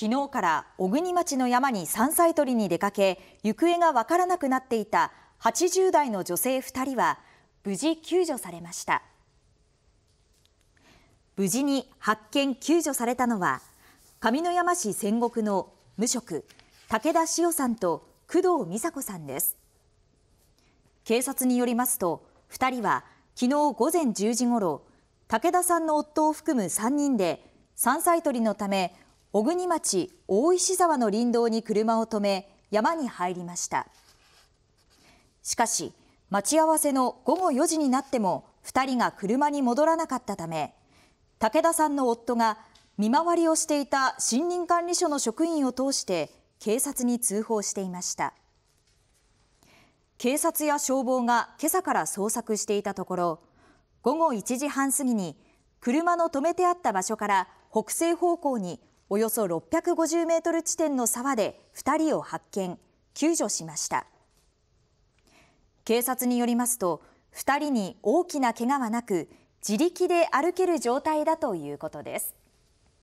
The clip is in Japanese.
昨日から小国町の山に山菜採りに出かけ行方が分からなくなっていた80代の女性2人は無事救助されました無事に発見救助されたのは上山市戦国の無職武田塩さんと工藤美佐子さんです警察によりますと2人は昨日午前10時ごろ武田さんの夫を含む3人で山菜採りのため小国町大石沢の林道に車を止め山に入りましたしかし待ち合わせの午後4時になっても2人が車に戻らなかったため武田さんの夫が見回りをしていた森林管理署の職員を通して警察に通報していました警察や消防が今朝から捜索していたところ午後1時半過ぎに車の止めてあった場所から北西方向におよそ650メートル地点の沢で2人を発見、救助しました。警察によりますと、2人に大きな怪我はなく、自力で歩ける状態だということです。